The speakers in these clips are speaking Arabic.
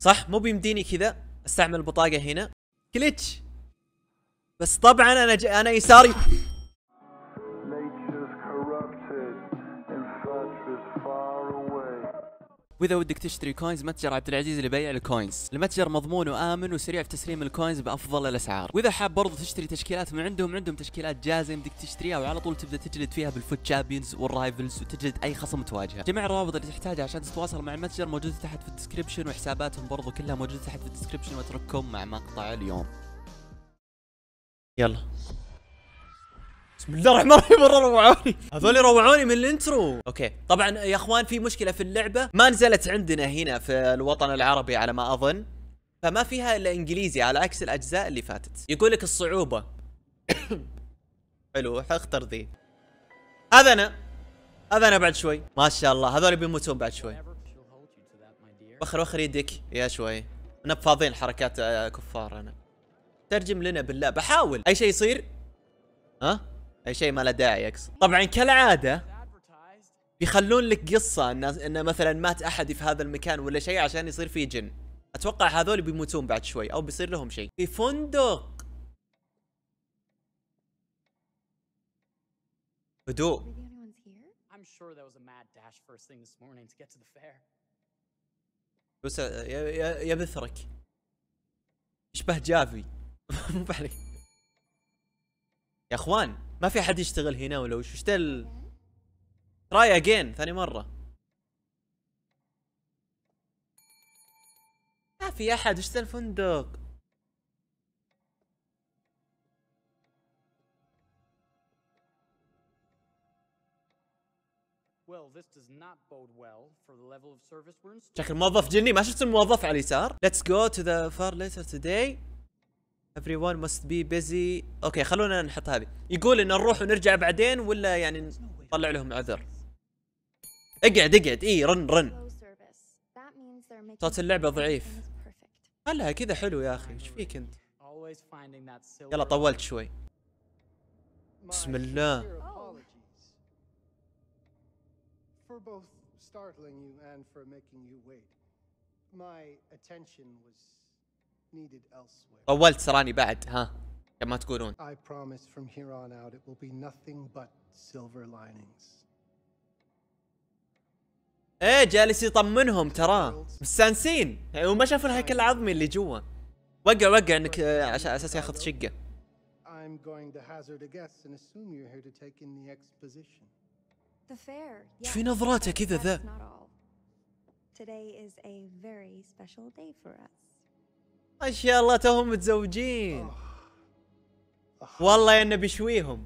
صح مو بيمديني كذا استعمل البطاقه هنا كليتش بس طبعا انا ج... انا يساري واذا ودك تشتري كوينز متجر عبد العزيز لبيع الكوينز المتجر مضمون وامن وسريع في تسليم الكوينز بافضل الاسعار واذا حاب برضه تشتري تشكيلات من عندهم عندهم تشكيلات جاهزه يمديك تشتريها وعلى طول تبدا تجلد فيها بالفوت شامبيونز والرايفلز وتجلد اي خصم تواجهه جميع الروابط اللي تحتاجها عشان تتواصل مع المتجر موجوده تحت في الديسكربشن وحساباتهم برضه كلها موجوده تحت في الديسكربشن واترككم مع مقطع اليوم يلا بسم الله الرحمن الرحيم مره روعوني هذول روعوني من الانترو اوكي طبعا يا اخوان في مشكله في اللعبه ما نزلت عندنا هنا في الوطن العربي على ما اظن فما فيها الا انجليزي على عكس الاجزاء اللي فاتت يقول لك الصعوبه حلو حختار ذي هذا انا هذا انا بعد شوي ما شاء الله هذول بيموتون بعد شوي وخر وخر يدك يا شوي انا فاضيين حركات آه، كفار انا ترجم لنا بالله بحاول اي شيء يصير ها اي شيء ما له داعي اقصد طبعا كالعاده بيخلون لك قصه ان ان مثلا مات احد في هذا المكان ولا شيء عشان يصير فيه جن اتوقع هذول بيموتون بعد شوي او بيصير لهم شيء في فندق هدوء بس يا يا بثرك اشبه جافي مو بحرك يا اخوان ما في حد يشتغل هنا ولا وش وش ذا تراي اجين ثاني مره ما في احد وش ذا الفندق شكل موظف جني ما شفت الموظف على اليسار let's go to the far later today everyone must be busy اوكي خلونا نحط هذه يقول ان نروح ونرجع بعدين ولا يعني نطلع لهم عذر اقعد اقعد اي رن رن صوت اللعبه ضعيف خلها كذا حلو يا اخي ايش فيك انت يلا طولت شوي بسم الله startling you and for making you wait. My attention was طولت سراني بعد ها كما تقولون I promise from here on out it will be nothing but silver linings. ايه جالس يطمنهم تراه مستانسين وما شافوا الهيكل العظمي اللي جوا وقع وقع انك عشان اساس ياخذ شقه I'm going to hazard a guess and assume you're here to take in the exposition. The fair. Yeah. في نظراته كذا ذا. Today is a very special day for us. ما شاء الله توهم متزوجين والله انه بيشويهم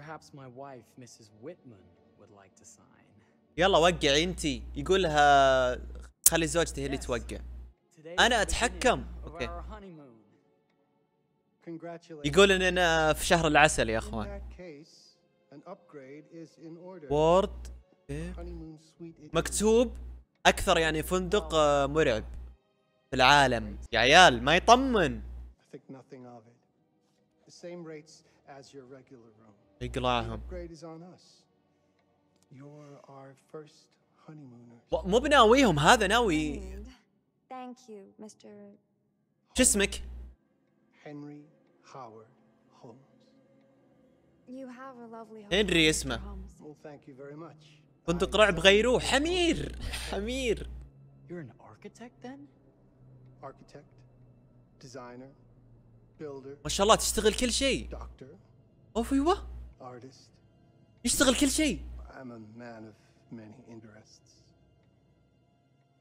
Perhaps my wife, Mrs. Whitman, would like to sign. يلا وقعي انت يقولها خلي زوجتي هي اللي توقع انا اتحكم اوكي يقول اننا في شهر العسل يا اخوان وورد مكتوب اكثر يعني فندق آه، مرعب في العالم يا عيال ما يطمن يقلعهم مو بناويهم هذا ناوي شو اسمك؟ هنري هاورد هنري اسمه فندق رعب غيروه حمير حمير ما شاء الله تشتغل كل شيء اوف ايوه يشتغل كل شيء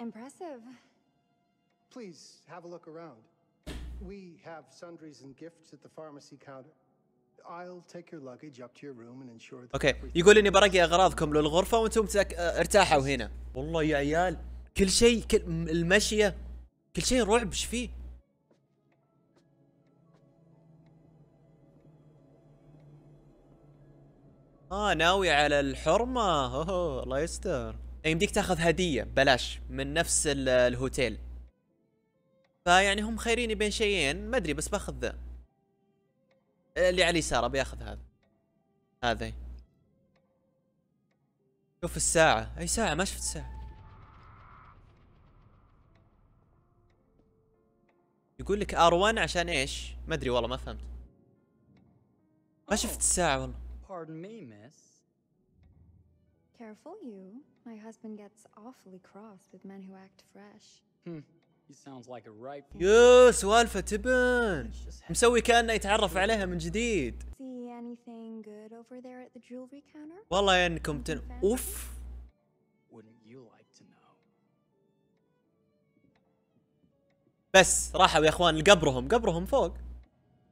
Impressive. Please have a look around. We have sundries and gifts at the pharmacy counter. I'll take your luggage up to your room and ensure that اوكي يقول اني براقي اغراضكم للغرفه وانتم ارتاحوا هنا والله يا عيال كل شيء كل المشيه كل شيء رعب ايش فيه اه ناوي على الحرمة اوه الله يستر طيب، يمديك تاخذ هدية بلاش من نفس الهوتيل فيعني هم خيريني بين شيئين ما ادري بس باخذ ذا اللي على اليسار بياخذ هذا هذا شوف الساعة اي ساعة ما شفت ساعة يقول لك ار1 عشان ايش؟ ما ادري والله ما فهمت. ما شفت الساعة والله. Pardon me, miss. Careful you. My husband gets awfully cross with men who act fresh. He sounds like a ripe. يو سوالفة تبن. مسوي كأنه يتعرف عليها من جديد. See anything good over there at the jewelry counter? والله انكم تن... اوف. Wouldn't you like to know? بس راحوا يا اخوان لقبرهم قبرهم فوق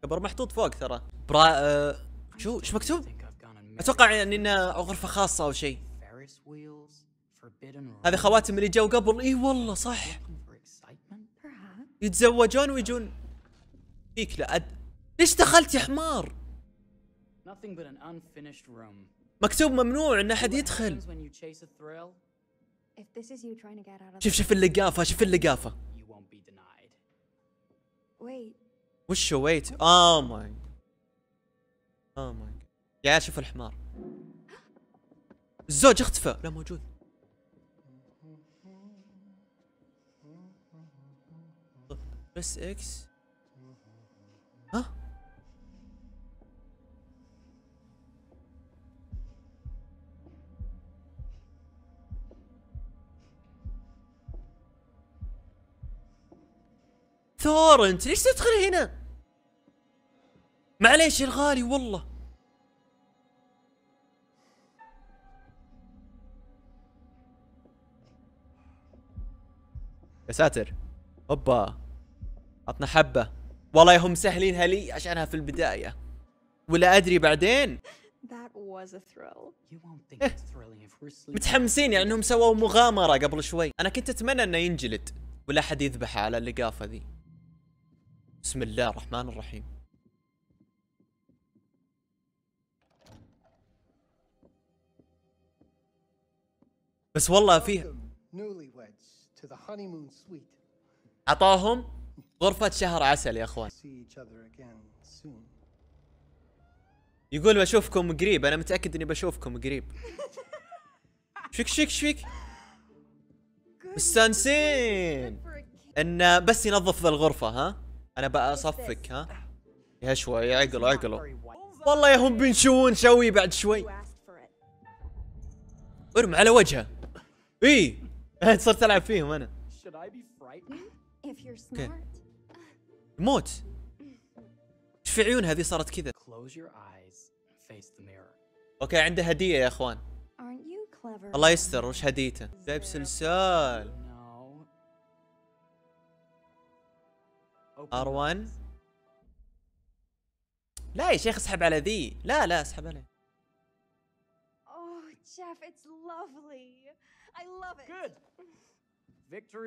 قبر محطوط فوق ترى برا آه شو شو مكتوب اتوقع يعني انه غرفه خاصه او شيء هذه خواتم اللي جو قبل اي والله صح يتزوجون ويجون فيك لا أد... ليش دخلت يا حمار مكتوب ممنوع ان احد يدخل شوف شوف اللقافه شوف اللقافه ويت وش ويت؟ اوه ماي اوه ماي يا شوف الحمار الزوج اختفى لا موجود بس اكس تورنت ليش تدخل هنا معليش الغالي والله يا ساتر هوبا عطنا حبة والله هم سهلينها لي عشانها في البداية ولا أدري بعدين إيه. متحمسين يعني انهم سووا مغامرة قبل شوي انا كنت اتمنى انه ينجلد ولا حد يذبحه على اللقافة ذي بسم الله الرحمن الرحيم بس والله فيه عطاهم غرفة شهر عسل يا اخوان يقول بشوفكم قريب انا متأكد اني بشوفكم قريب شك شك شك مستانسين ان بس ينظف الغرفة ها انا بقى اصفك ها يا شوي عقل عقله والله يا هم بنشون شوي بعد شوي ارم على وجهه اي صرت العب فيهم انا hmm? اوكي موت hmm. ايش في عيونها ذي صارت كذا اوكي عنده هديه يا اخوان الله يستر وش هديته جايب سلسال ار1 لا يا شيخ اسحب على ذي لا لا اسحب عليه oh,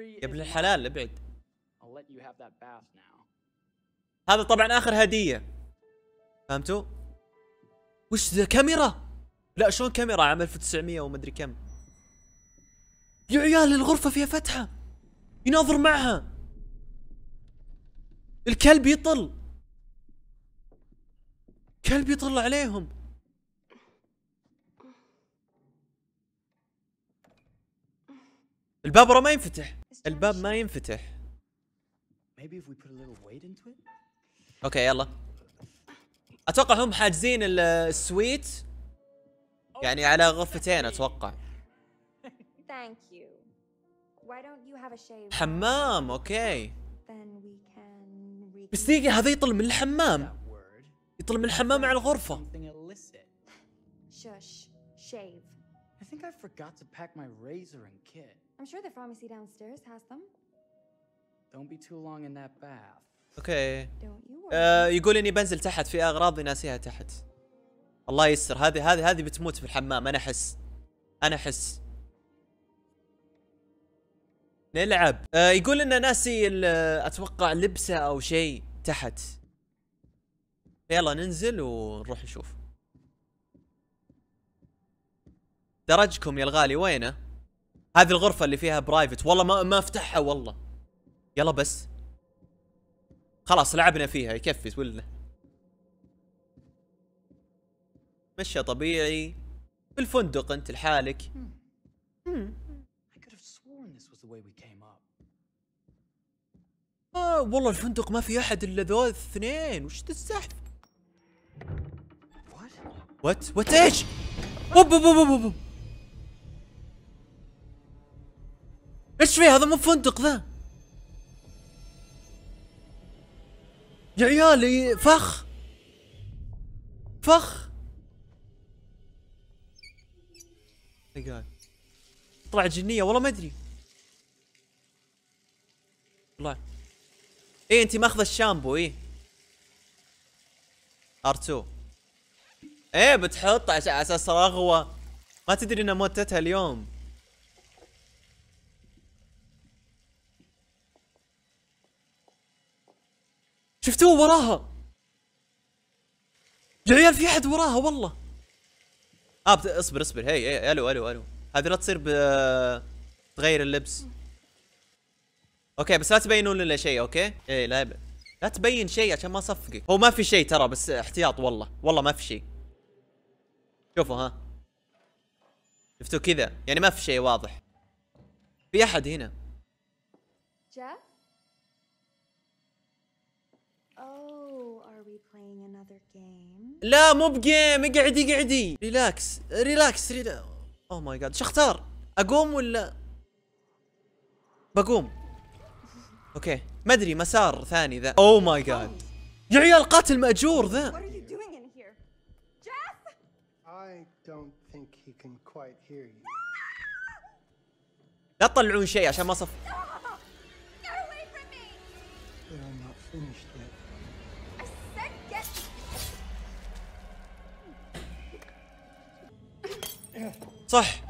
يا ابن الحلال ابعد هذا طبعا اخر هديه فهمتوا؟ وش ذا كاميرا؟ لا شلون كاميرا عام 1900 ومدري كم يا عيال الغرفه فيها فتحه يناظر معها الكلب يطل كلب يطل عليهم الباب ما ينفتح الباب ما ينفتح اوكي يلا اتوقع هم حاجزين السويت يعني على غرفتين اتوقع حمام اوكي بس دقيقة هذا يطل من الحمام يطل من الحمام على الغرفة I think I forgot to pack my razor and kit. I'm sure the pharmacy downstairs has them. Don't be too long in that bath. اوكي آه uh, يقول اني بنزل تحت في اغراض ناسيها تحت الله يستر هذه هذه هذه بتموت في الحمام انا احس انا احس نلعب آه يقول انه ناسي اتوقع لبسه او شيء تحت يلا ننزل ونروح نشوف درجكم يا الغالي وينه هذه الغرفه اللي فيها برايفت والله ما ما افتحها والله يلا بس خلاص لعبنا فيها يكفي ولا مشى طبيعي في الفندق انت لحالك آه والله الفندق ما في أحد إلا ذول الاثنين وش ذا السحب؟ وات وات إيش؟ أوب أوب أوب أوب إيش في هذا مو فندق ذا؟ يا عيالي فخ فخ طلع جنية والله ما أدري طلع ايه انت ماخذه الشامبو ايه ار2 ايه بتحط على اساس رغوه ما تدري ان موتتها اليوم شفتوه وراها يا عيال في احد وراها والله اه اصبر اصبر هي الو الو الو هذه لا تصير ب تغير اللبس اوكي بس لا تبينون لنا شيء اوكي اي لا ب... لا تبين شيء عشان ما اصفقك هو ما في شيء ترى بس احتياط والله والله ما في شيء شوفوا ها شفتوا كذا يعني ما في شيء واضح في احد هنا جاك oh, لا مو بجيم اقعدي اقعدي ريلاكس ريلاكس ريلا اوه ماي جاد شو اختار اقوم ولا بقوم اوكي ما ادري مسار ثاني ذا او ماي جاد يا عيال قاتل ماجور ذا لا تطلعون شيء عشان ما صف صح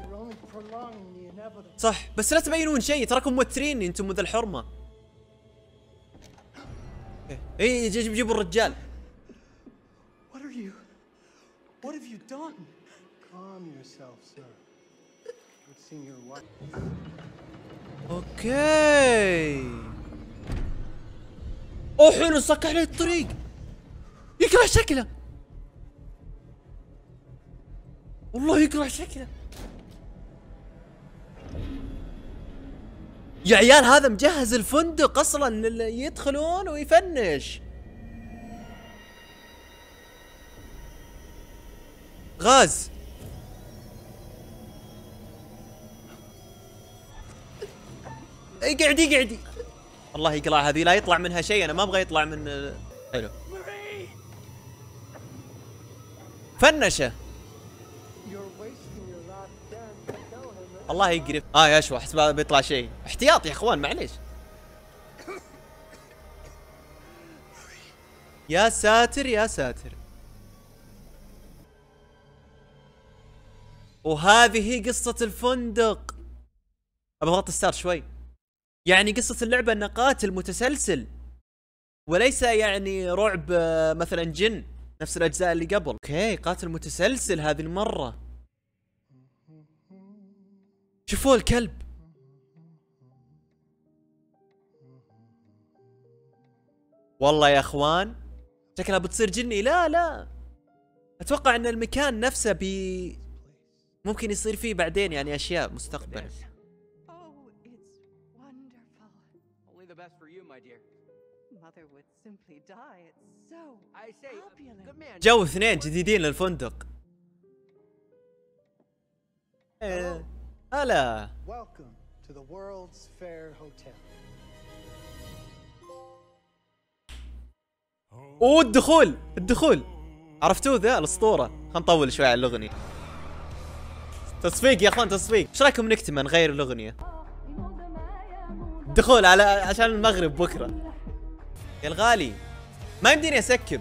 صح بس لا تبينون شيء تراكم موترين انتم ذا الحرمه اي جيب جيب الرجال What are you? What have you done? Calm yourself, sir. what? اوكي. اوه حلو صك عليه الطريق. يكره شكله. والله يكره شكله. يا عيال هذا مجهز الفندق اصلا يدخلون ويفنش غاز اقعدي اقعدي الله يقلع هذه لا يطلع منها شيء انا ما ابغى يطلع من آه، حلو فنشه الله يقرب اه يا شو احس بيطلع شيء احتياط يا اخوان معليش يا ساتر يا ساتر وهذه هي قصة الفندق أبغى الستار شوي يعني قصة اللعبة أنه قاتل متسلسل وليس يعني رعب آه، مثلا جن نفس الأجزاء اللي قبل أوكي قاتل متسلسل هذه المرة شوفوا الكلب والله يا اخوان شكلها بتصير جني لا لا اتوقع ان المكان نفسه بي ممكن يصير فيه بعدين يعني اشياء مستقبل oh, uh, جو اثنين جديدين للفندق هلا Welcome to the World's Fair Hotel. اوه الدخول الدخول عرفتوه ذا الاسطوره خلينا نطول شوي على الاغنيه تصفيق يا اخوان تصفيق ايش رايكم نكتمه نغير الاغنيه دخول على عشان المغرب بكره يا الغالي ما يمديني اسكب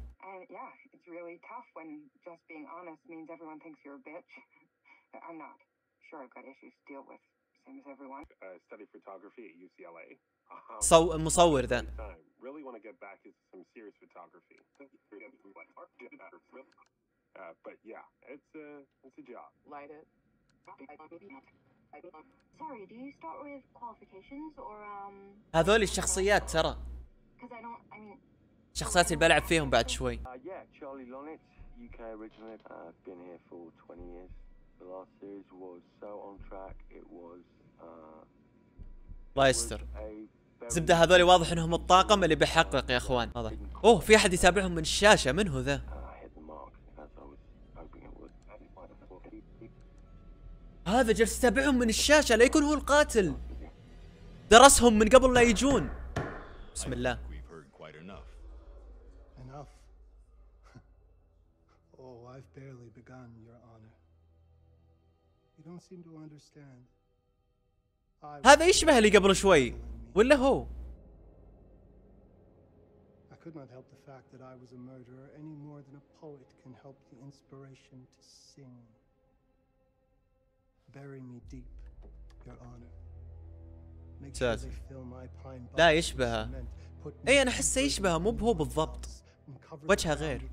everyone thinks you're a bitch. I'm not. Sure, I've got issues to deal with, same as everyone. I study photography at UCLA. Um, so, I'm صو مصور I really want to get back into some serious photography uh, but yeah it's a it's a job light it sorry do you start with qualifications or um هذول الشخصيات ترى شخصيات اللي بلعب فيهم بعد شوي uh, yeah Charlie Lonitz UK originally. I've uh, been here for 20 years. The last series was so on track. It was. الله uh, يستر. زبده هذول واضح انهم الطاقم اللي بيحقق يا اخوان واضح اوه في احد يتابعهم من الشاشه من هو ذا uh, هذا جالس يتابعهم من الشاشه لا يكون هو القاتل درسهم من قبل لا يجون بسم الله I've barely begun, Your Honor. You don't seem to understand. هذا يشبه اللي قبل شوي ولا هو؟ I could not help the fact that I was a murderer any more than a poet can help the inspiration to sing. Bury me deep, Your Honor. Make sure they fill my pine box. لا يشبهه اي انا احسه يشبهه مو بهو بالضبط وجهها غير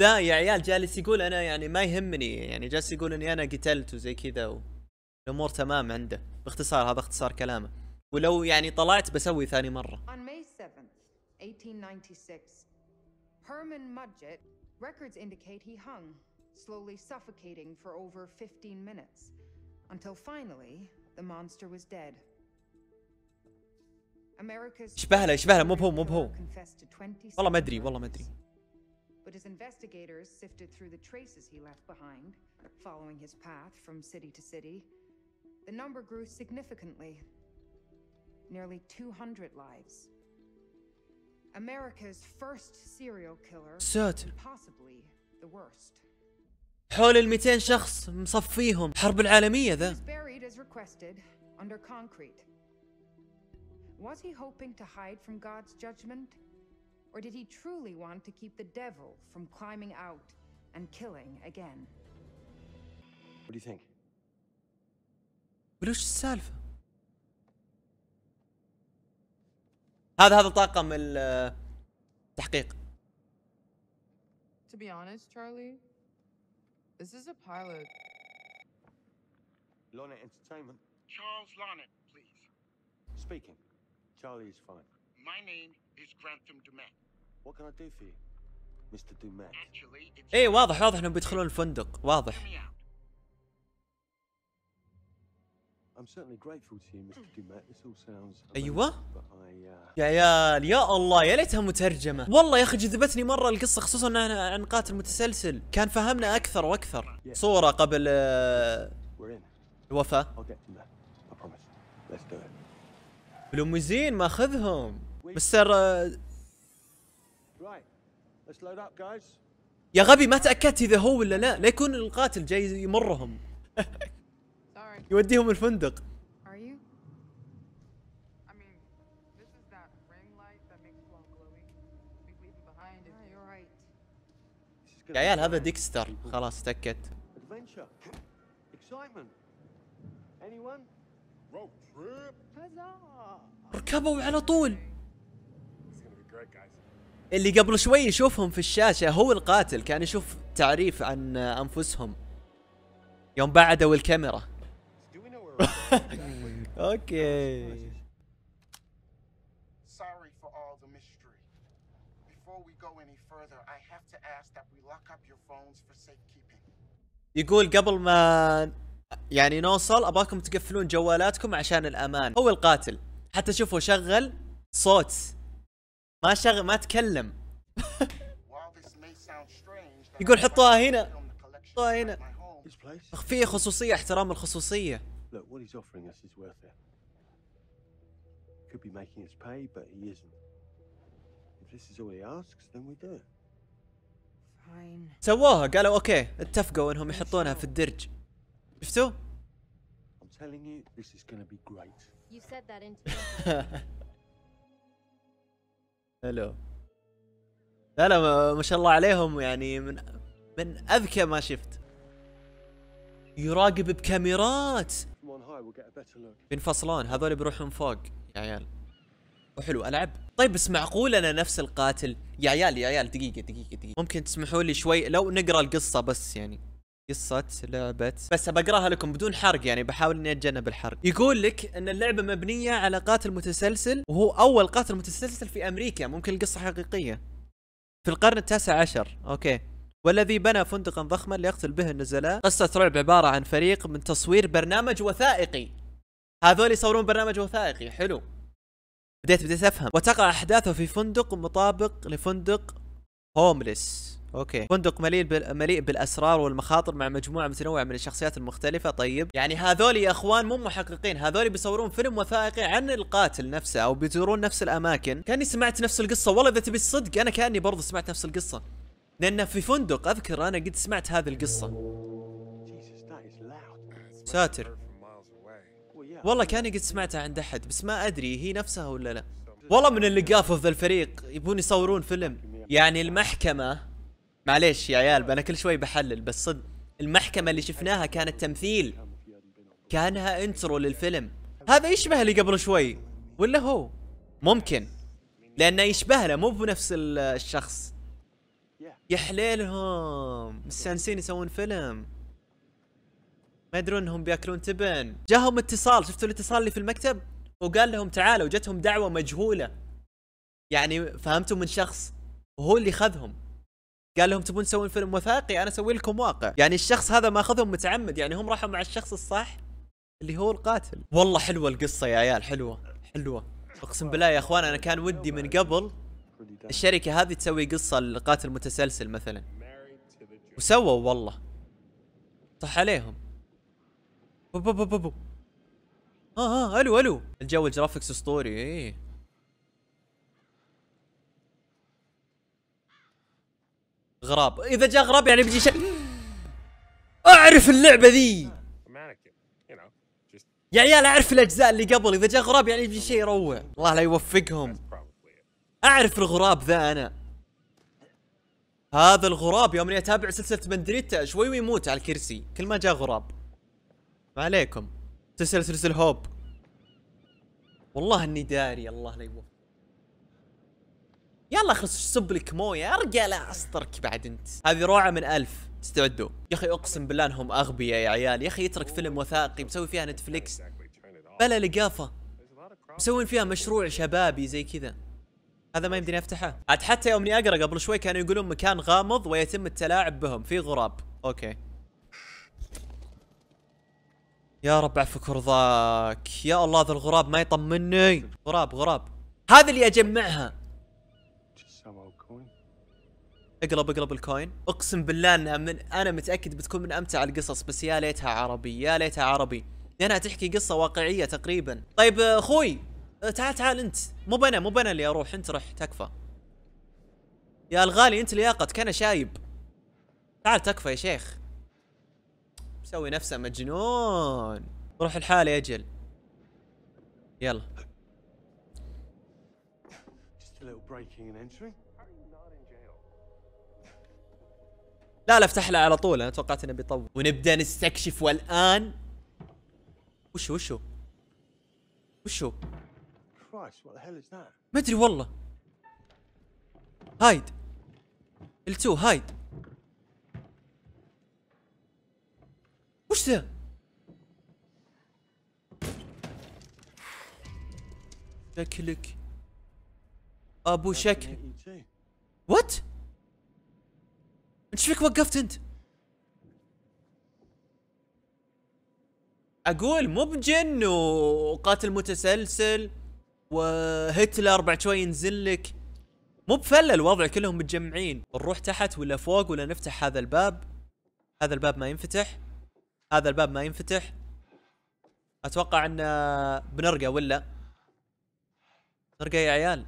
لا يا عيال جالس يقول انا يعني ما يهمني يعني جالس يقول اني انا قتلت وزي كذا الامور تمام عنده باختصار هذا اختصار كلامه ولو يعني طلعت بسوي ثاني مره On May 7th, 1896, Herman Mudgett, records indicate he hung, slowly suffocating for over 15 minutes. until finally the monster was dead. America's شبه له شبه له مو هو مو هو والله ما ادري والله ما ادري But as investigators sifted through the traces he left behind, following his path from city to city, the number grew significantly. Nearly 200 lives. America's first serial killer, certainly possibly the worst. حول ال 200 شخص مصفيهم حرب العالمية ذا Was he hoping to hide from God's judgment? Or did he truly want to keep the devil from climbing out and killing again? What do you think? وش السالفة؟ هذا هذا طاقم التحقيق. To be honest, Charlie, This is a pilot. Lana Entertainment. Charles Lorna, please. Speaking. Charlie is fine. My name is Grantham Dumet. What can I do for you, Mr. Dumet? Actually, it's... إيه واضح واضح إنهم بيدخلون الفندق واضح. Hmm. ايوه uh, يا عيال يا الله يا ليتها مترجمه والله يا اخي جذبتني مره القصه خصوصا انها عن قاتل متسلسل كان فهمنا اكثر واكثر صوره قبل آه، الوفاه بلوموزين ماخذهم مستر آه، يا غبي ما تاكدت اذا هو ولا لا لا يكون القاتل جاي يمرهم يوديهم الفندق يا عيال هذا ديكستر خلاص تكت ركبوا على طول اللي قبل شوي يشوفهم في الشاشة هو القاتل كان يشوف تعريف عن أنفسهم يوم بعدوا الكاميرا okay. Sorry for all the mystery. Before we go any further, I have to ask that we lock up your phones for safekeeping. يقول قبل ما يعني نوصل اباكم تقفلون جوالاتكم عشان الامان هو القاتل حتى شوفوا شغل صوت ما شغل ما تكلم يقول حطوها هنا حطوها هنا في خصوصيه احترام الخصوصيه Look, what he's offering us is worth it. Could be making us pay, but he isn't. If this is all he asks, then we do it. سووها قالوا اوكي اتفقوا انهم يحطونها في الدرج شفتوا؟ I'm telling you this is gonna be great. You said that in حلو لا لا ما شاء الله عليهم يعني من من اذكى ما شفت يراقب بكاميرات بينفصلون هذول بيروحون فوق يا عيال وحلو العب طيب بس معقول انا نفس القاتل يا عيال يا عيال دقيقه دقيقه دقيقه ممكن تسمحوا لي شوي لو نقرا القصه بس يعني قصة لعبة بس بقراها لكم بدون حرق يعني بحاول اني اتجنب الحرق. يقول لك ان اللعبة مبنية على قاتل متسلسل وهو اول قاتل متسلسل في امريكا، ممكن القصة حقيقية. في القرن التاسع عشر، اوكي. والذي بنى فندقا ضخما ليقتل به النزلاء قصة رعب عبارة عن فريق من تصوير برنامج وثائقي هذول يصورون برنامج وثائقي حلو بديت بديت افهم وتقع احداثه في فندق مطابق لفندق هوملس اوكي فندق مليء بال... مليء بالاسرار والمخاطر مع مجموعه متنوعه من الشخصيات المختلفه طيب يعني هذول يا اخوان مو محققين هذول بيصورون فيلم وثائقي عن القاتل نفسه او بيزورون نفس الاماكن كاني سمعت نفس القصه والله اذا تبي الصدق انا كاني برضو سمعت نفس القصه لأنه في فندق أذكر أنا قد سمعت هذه القصة ساتر والله كاني قد سمعتها عند أحد بس ما أدري هي نفسها ولا لا والله من اللي قافوا في ذا الفريق يبون يصورون فيلم يعني المحكمة معليش يا عيال أنا كل شوي بحلل بس صدق المحكمة اللي شفناها كانت تمثيل كانها انترو للفيلم هذا يشبه اللي قبل شوي ولا هو ممكن لأنه يشبه له مو بنفس الشخص يا حليلهم مستانسين يسوون فيلم ما يدرون انهم بياكلون تبن جاهم اتصال شفتوا الاتصال اللي في المكتب وقال لهم تعالوا جتهم دعوه مجهوله يعني فهمتوا من شخص وهو اللي خذهم قال لهم تبون تسوون فيلم وثائقي انا اسوي لكم واقع يعني الشخص هذا ماخذهم متعمد يعني هم راحوا مع الشخص الصح اللي هو القاتل والله حلوه القصه يا عيال حلوه حلوه اقسم بالله يا اخوان انا كان ودي من قبل الشركه هذه تسوي قصه لقاتل متسلسل مثلا وسووا والله صح عليهم بو بو بو بو بو اه اه الو الو الجو الجرافكس اسطوري ايه غراب اذا جاء غراب يعني بيجي شيء اعرف اللعبه ذي يا عيال اعرف الاجزاء اللي قبل اذا جاء غراب يعني بيجي شيء يروع الله لا يوفقهم اعرف الغراب ذا انا هذا الغراب يوم اني اتابع سلسله مندريتا شوي ويموت على الكرسي كل ما جاء غراب ما عليكم سلسله سلسل هوب والله اني داري الله لا يوفق يلا خلص سب لك مويه ارجع لا اسطرك بعد انت هذه روعه من ألف استعدوا يا اخي اقسم بالله انهم اغبياء يا عيال يا اخي يترك فيلم وثائقي مسوي فيها نتفليكس بلا لقافه مسوين فيها مشروع شبابي زي كذا هذا ما يمديني افتحه عاد حتى يوم اني اقرا قبل شوي كانوا يقولون مكان غامض ويتم التلاعب بهم في غراب اوكي يا رب عفك ورضاك يا الله ذا الغراب ما يطمني غراب غراب هذا اللي اجمعها اقلب اقلب الكوين اقسم بالله انها من انا متاكد بتكون من امتع القصص بس يا ليتها عربي يا ليتها عربي لانها تحكي قصه واقعيه تقريبا طيب اخوي أه، تعال تعال انت مو انا مو انا اللي اروح انت رح تكفى يا الغالي انت لياقتك انا شايب تعال تكفى يا شيخ مسوي نفسه مجنون روح الحالة اجل يلا لا لا افتح له على طول انا توقعت انه بيطول ونبدا نستكشف والان وشو وشو وشو ما ادري والله هايد ال2 هايد وش ذا؟ شكلك ابو e شكلك وات؟ انت فيك وقفت انت؟ اقول مو بجن وقاتل متسلسل وهتلر بعد شوي ينزل لك مو بفله الوضع كلهم متجمعين نروح تحت ولا فوق ولا نفتح هذا الباب هذا الباب ما ينفتح هذا الباب ما ينفتح اتوقع ان بنرقى ولا نرقى يا عيال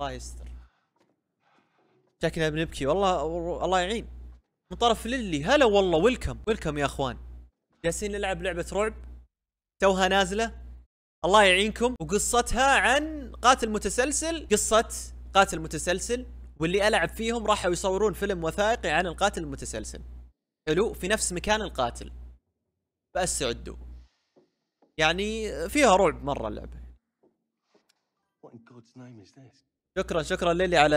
الله يستر شكلنا بنبكي والله الله يعين من طرف للي هلا والله ويلكم ويلكم يا اخوان جالسين نلعب لعبه رعب توها نازله الله يعينكم وقصتها عن قاتل متسلسل قصة قاتل متسلسل واللي ألعب فيهم راحوا يصورون فيلم وثائقي عن القاتل المتسلسل حلو في نفس مكان القاتل بس عدوا يعني فيها رعب مرة اللعبة شكرا شكرا للي على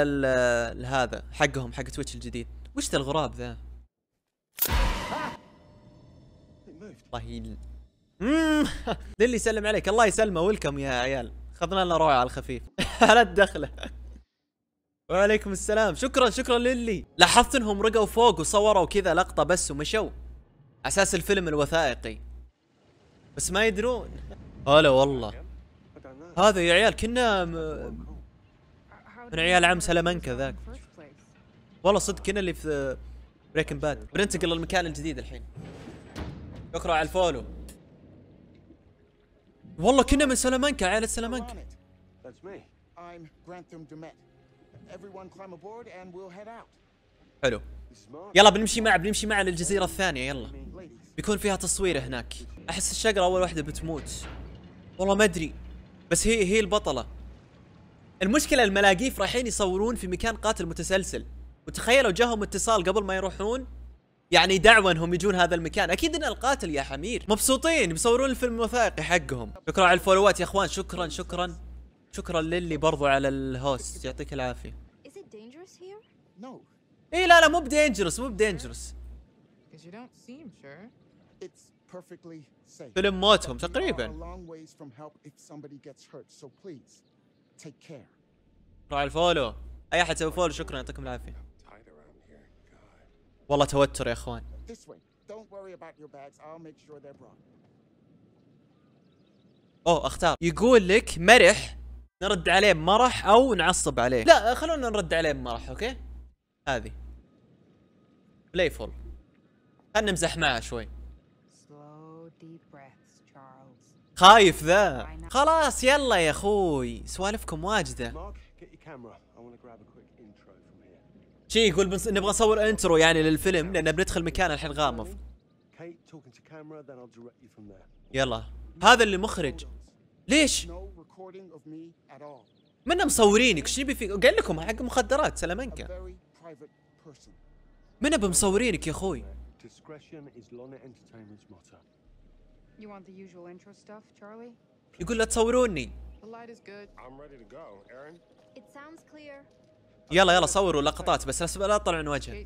هذا حقهم حق تويتش الجديد وش ذا الغراب ذا؟ الله ذي يسلم عليك الله يسلمه ويلكم يا عيال خذنا لنا روعه على الخفيف على الدخله وعليكم السلام شكرا شكرا للي لاحظت انهم رقوا فوق وصوروا كذا لقطه بس ومشوا اساس الفيلم الوثائقي بس ما يدرون هلا والله هذا يا عيال كنا م... من عيال عم سلامنكا ذاك والله صدق كنا اللي في بريكن باد بننتقل للمكان الجديد الحين شكرا على الفولو والله كنا من سلامانكا عائلة سلامانكا حلو يلا بنمشي معه بنمشي معه للجزيرة الثانية يلا بيكون فيها تصوير هناك احس الشجرة اول واحدة بتموت والله ما ادري بس هي هي البطلة المشكلة الملاقيف رايحين يصورون في مكان قاتل متسلسل وتخيلوا جاهم اتصال قبل ما يروحون يعني دعوة انهم يجون هذا المكان اكيد ان القاتل يا حمير مبسوطين بيصورون الفيلم الوثائقي حقهم شكرا على الفولوات يا اخوان شكرا شكرا شكرا للي برضو على الهوست يعطيك العافية اي لا لا مو بدينجرس مو بدينجرس فيلم موتهم تقريبا راعي الفولو اي احد سوى فولو شكرا يعطيكم العافيه والله توتر يا اخوان اوه اختار يقول لك مرح نرد عليه مرح او نعصب عليه لا خلونا نرد عليه مرح اوكي هذه بلايفول خلنا نمزح معه شوي خايف ذا خلاص يلا يا اخوي سوالفكم واجده شي يقول بنص... نبغى نصور انترو يعني للفيلم لان بندخل مكان الحين غامض يلا هذا اللي مخرج ليش منا مصورينك شو يبي في قال لكم حق مخدرات سلامنكا منا بمصورينك يا اخوي يقول لا تصوروني يلا يلا صوروا لقطات بس بس لا تطلعون وجهه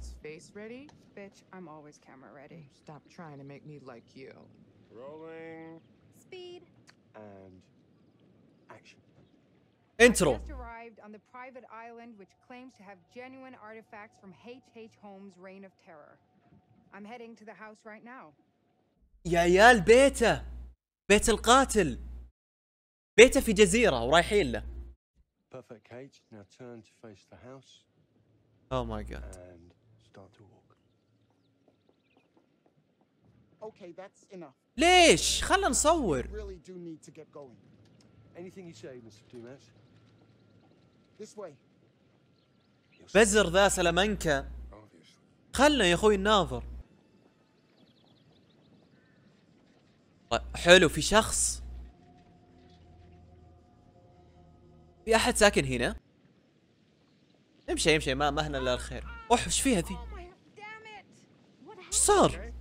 انترو arrived on the private island which claims to have genuine artifacts from H.H. Holmes' Reign of Terror. I'm heading to the house right now. يا عيال بيته بيت القاتل بيته في جزيرة ورايحين له Perfect cage. Now turn to face the house. Oh my god. And start to walk. Okay, that's enough. ليش؟ خلنا نصور. Really do need to get going. Anything you say, Mr. Dumas. This way. بزر ذا سلامنكا. خلنا يا اخوي نناظر. حلو في شخص في احد ساكن هنا امشي امشي ما ما هنا الا الخير اوح ايش فيها ذي oh ايش صار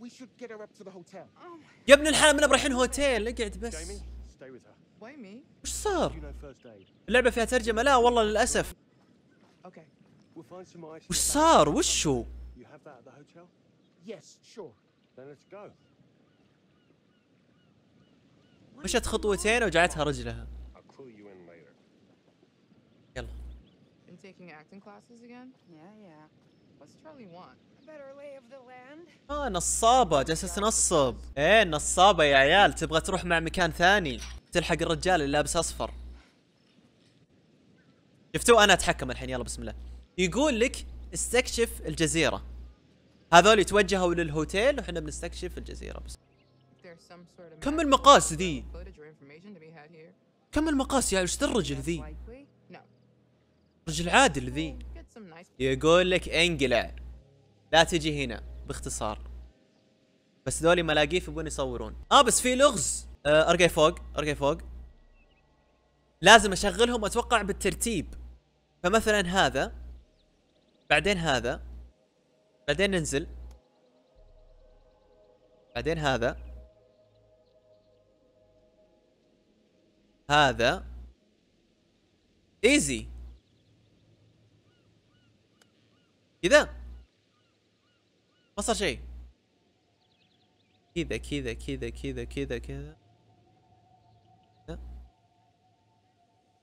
oh يا ابن الحلال من رايحين هوتيل اقعد بس ايش صار اللعبه فيها ترجمه لا والله للاسف وش صار وش هو مشت خطوتين وجعتها رجلها يلا اه نصابة جالسة تنصب ايه نصابة يا عيال تبغى تروح مع مكان ثاني تلحق الرجال اللي لابس اصفر شفتوا انا اتحكم الحين يلا بسم الله يقول لك استكشف الجزيرة هذول توجهوا للهوتيل وحنا بنستكشف الجزيرة بس كم المقاس ذي كم المقاس يا وش الرجل ذي رجل عادل ذي يقول لك انقلع لا تجي هنا باختصار بس ذولي ملاقيف يبون يصورون اه بس في لغز آه، ارقى فوق ارقى فوق لازم اشغلهم اتوقع بالترتيب فمثلا هذا بعدين هذا بعدين ننزل بعدين هذا هذا ايزي كذا ما صار شيء كذا كذا كذا كذا كذا كذا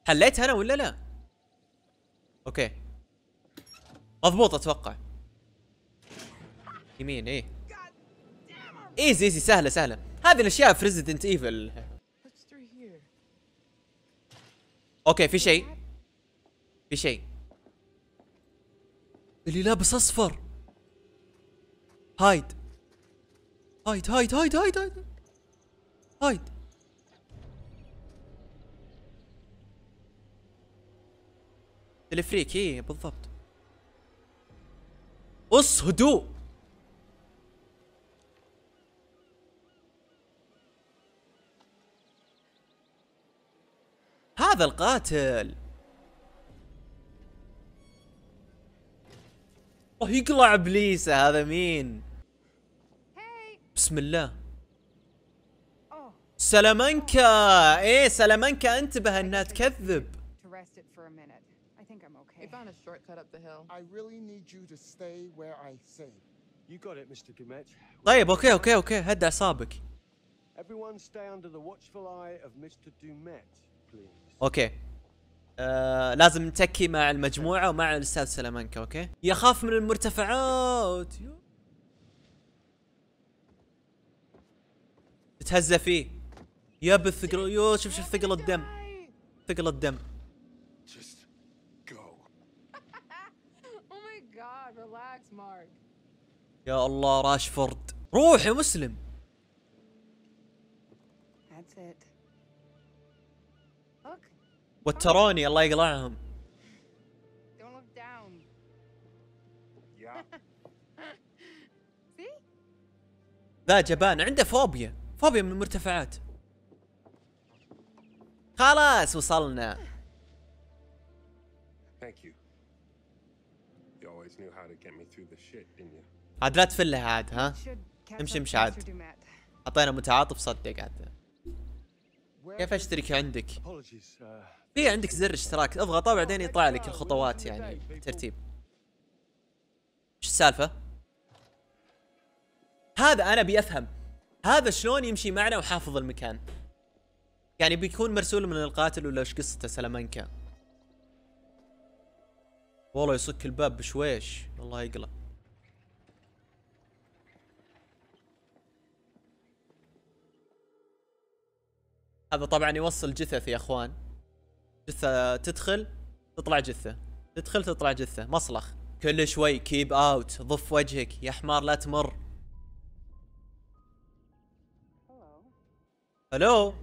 حليتها انا ولا لا؟ اوكي مضبوط اتوقع يمين ايه ايزي ايزي سهله سهله هذه الاشياء في ريزدنت ايفل اوكي في شيء في شيء اللي لابس اصفر هايد هايد هايد هايد هايد هايد هايد الفريك ايه بالضبط اص هدوء هذا القاتل اه يقلع ابليسه هذا مين بسم الله سلامانكا ايه سلامانكا انتبه انها تكذب طيب اوكي اوكي اوكي هدى اعصابك Everyone stay under the watchful eye of Mr. Dumet, please. اوكي آه لازم نتكي مع المجموعه ومع الاستاذ سلامانكا اوكي يخاف من المرتفعات تتهزى فيه يا بالثقل يو شوف شوف ثقل الدم ثقل الدم oh يا الله راشفورد روح يا مسلم وتروني الله يقلعهم ذا جبان عنده فوبيا فوبيا من المرتفعات خلاص وصلنا عاد لا تفلها عاد ها امشي امشي عاد اعطينا متعاطف صدق عاد كيف اشترك عندك في عندك زر اشتراك اضغطه بعدين يطلع لك الخطوات يعني ترتيب ايش السالفه هذا انا بيفهم هذا شلون يمشي معنا وحافظ المكان يعني بيكون مرسول من القاتل ولا ايش قصته سلامانكا والله يصك الباب بشويش الله يقلع هذا طبعا يوصل جثث يا اخوان جثه تدخل تطلع جثه تدخل تطلع جثه مصلخ كل شوي كيب اوت ضف وجهك يا حمار لا تمر الو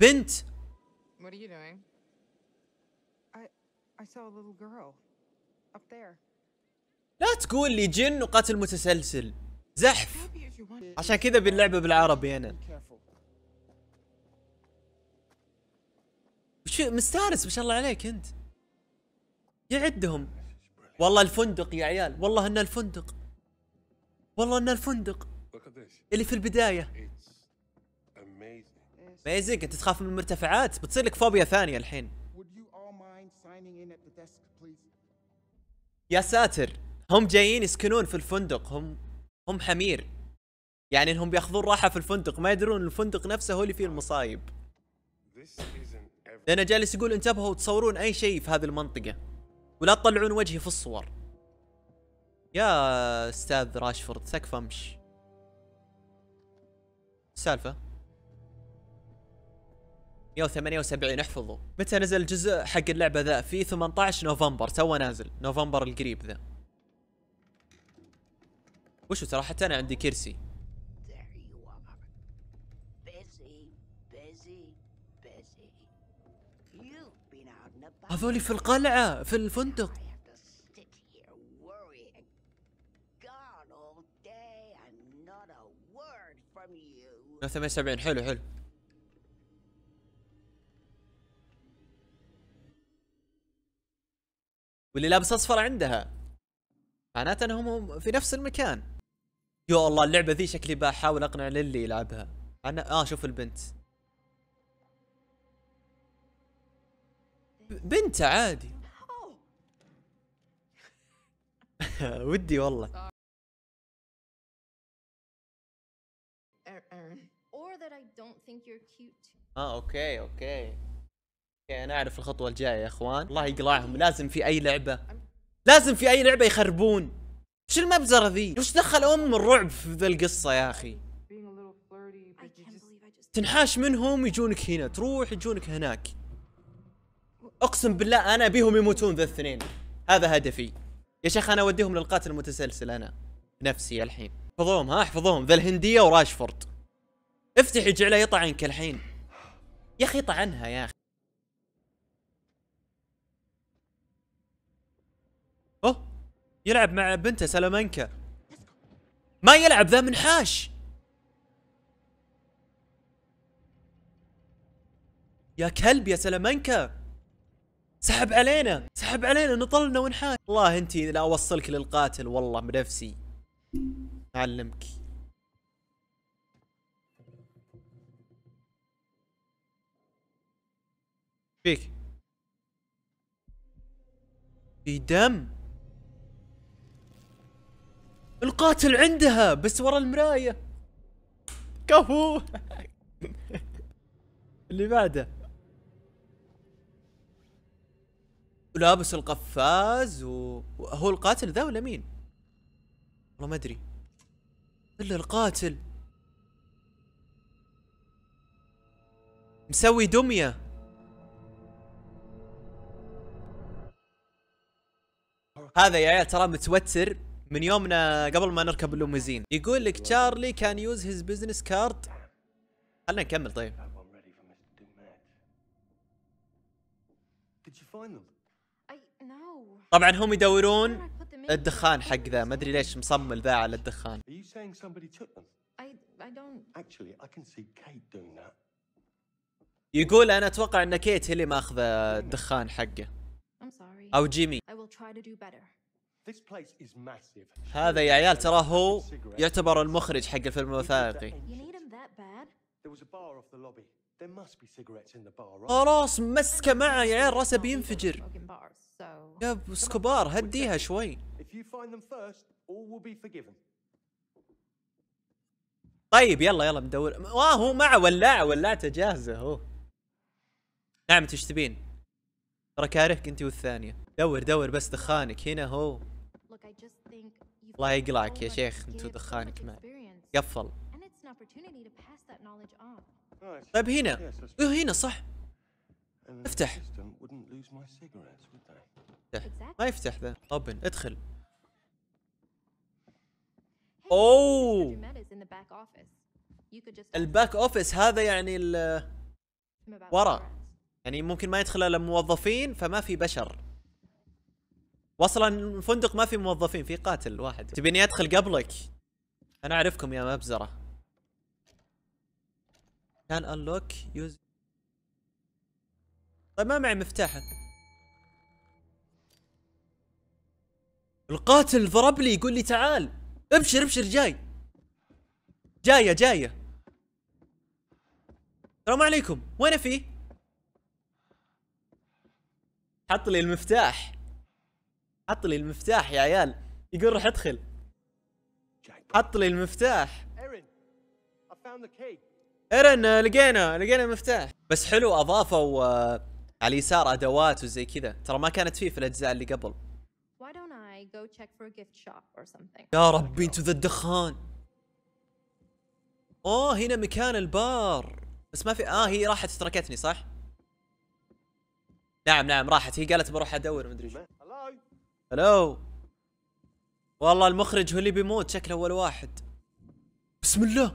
بنت لا تقول لي جن وقاتل متسلسل زحف عشان كذا بنلعبه بالعربي انا شو مستانس ما شاء الله عليك انت يعدهم والله الفندق يا عيال والله ان الفندق والله ان الفندق اللي في البدايه ميزك انت تخاف من المرتفعات بتصير لك فوبيا ثانيه الحين يا ساتر هم جايين يسكنون في الفندق هم هم حمير يعني انهم بياخذون راحه في الفندق ما يدرون الفندق نفسه هو اللي فيه المصايب لانه جالس يقول انتبهوا وتصورون اي شيء في هذه المنطقه ولا تطلعون وجهي في الصور يا استاذ راشفورد سقف امش السالفه 178 احفظوا متى نزل الجزء حق اللعبه ذا في 18 نوفمبر تو نازل نوفمبر القريب ذا وشو ترى حتى انا عندي كرسي هذولي في القلعة في الفندق ثمانية سبعين حلو حلو واللي لابس اصفر عندها معناته انهم في نفس المكان يا الله اللعبة ذي شكلي بحاول اقنع للي يلعبها انا اه شوف البنت بنت عادي ودي والله اه اوكي اوكي اوكي انا اعرف الخطوه الجايه يا اخوان الله يقلعهم لازم في اي لعبه لازم في اي لعبه يخربون وش المبزره ذي وش دخل ام الرعب في ذا القصه يا اخي تنحاش منهم يجونك هنا تروح يجونك هناك اقسم بالله انا بيهم يموتون ذا الاثنين هذا هدفي يا شيخ انا اوديهم للقاتل المتسلسل انا نفسي الحين احفظوهم ها احفظوهم ذا الهنديه وراشفورد افتحي جعله يطعنك الحين يا اخي طعنها يا اخي اوه يلعب مع بنته سلامانكا ما يلعب ذا منحاش يا كلب يا سلامانكا سحب علينا سحب علينا نطلنا ونحاش والله انتي لا اوصلك للقاتل والله بنفسي اعلمك فيك في دم القاتل عندها بس ورا المرايه كفو اللي بعده ولابس القفاز وهو القاتل ذا ولا مين؟ والله ما ادري الا القاتل مسوي دميه هذا يا عيال ترى متوتر من يومنا قبل ما نركب اللوموزين يقول لك تشارلي كان يوز هيز بزنس كارد خلنا نكمل طيب Did you find them? طبعا هم يدورون الدخان حق ذا ما ادري ليش مصمم ذا على الدخان يقول انا اتوقع ان كيت هي اللي ماخذه الدخان حقه او جيمي هذا يا عيال ترى هو يعتبر المخرج حق الفيلم الوثائقي خلاص مسكه معه يا عيال راسه بينفجر يا سكبار هديها شوي طيب يلا يلا بندور واه هو مع ولاعه ولاعته جاهزه هو نعم تشتبين ترى كارهك انت والثانيه دور دور بس دخانك هنا هو الله يقلعك يا شيخ انتو دخانك معي قفل طيب هنا هنا صح افتح افتح ما يفتح ذا اوبن ادخل اوه الباك اوفيس هذا يعني ال ورا يعني ممكن ما يدخل الا موظفين فما في بشر واصلا الفندق ما في موظفين في قاتل واحد تبيني ادخل قبلك انا اعرفكم يا مبزره كان انلوك يوز طيب ما معي مفتاحه القاتل ضرب لي يقول لي تعال ابشر ابشر جاي جاية جاية السلام عليكم وين في حط لي المفتاح حط لي المفتاح يا عيال يقول روح ادخل حط لي المفتاح ايرن لقينا لقينا المفتاح بس حلو اضافوا آه، على اليسار ادوات وزي كذا ترى ما كانت فيه في الاجزاء اللي قبل يا ربي انتو ذا الدخان اوه هنا مكان البار بس ما في اه هي راحت تركتني صح نعم نعم راحت هي قالت بروح ادور مدري شو هلو والله المخرج هو اللي بيموت شكله اول واحد بسم الله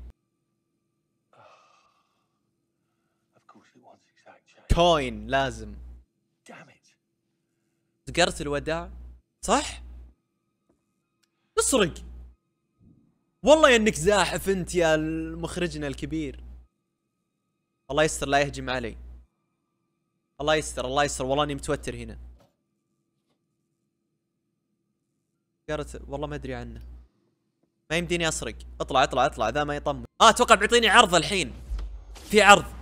كوين لازم ذكرت الوداع صح؟ اسرق والله انك زاحف انت يا مخرجنا الكبير الله يستر لا يهجم علي الله يستر الله يستر والله اني متوتر هنا قالت والله ما ادري عنه ما يمديني اسرق اطلع اطلع اطلع ذا ما يطمن اه اتوقع بيعطيني عرض الحين في عرض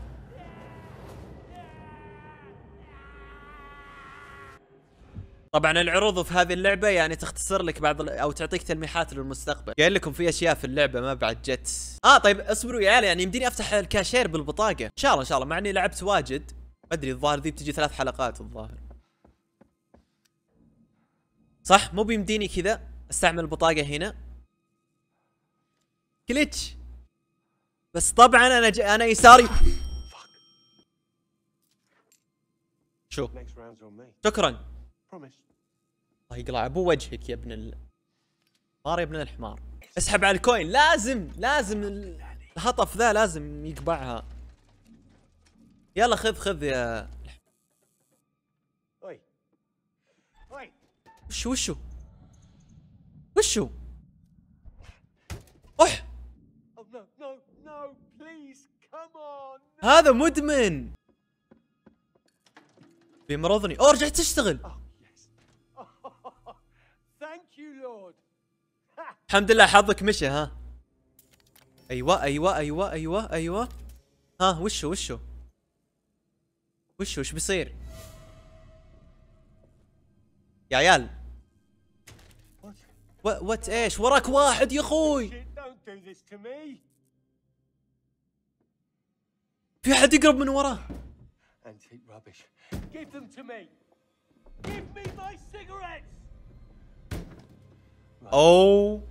طبعا العروض في هذه اللعبه يعني تختصر لك بعض او تعطيك تلميحات للمستقبل قايل لكم في اشياء في اللعبه ما بعد جت اه طيب اصبروا يا عيال يعني يمديني افتح الكاشير بالبطاقه ان شاء الله ان شاء الله مع اني لعبت واجد ما ادري الظاهر ذي بتجي ثلاث حلقات الظاهر صح مو بيمديني كذا استعمل البطاقه هنا كليتش بس طبعا انا ج... انا يساري شو شكرا الله يقلع ابو وجهك يا ابن ال يا ابن الحمار اسحب على الكوين لازم لازم الهطف ذا لازم يقبعها يلا خذ خذ يا وي وي وشو وشو وشو اح oh, هذا مدمن بيمرضني اوه رجعت تشتغل oh. الحمد لله حظك مشى ها ايوه ايوه ايوه ايوه ايوه ها وشو وشو وشو وش بيصير يا عيال وات ايش وراك واحد يا اخوي في حد يقرب من وراه اوه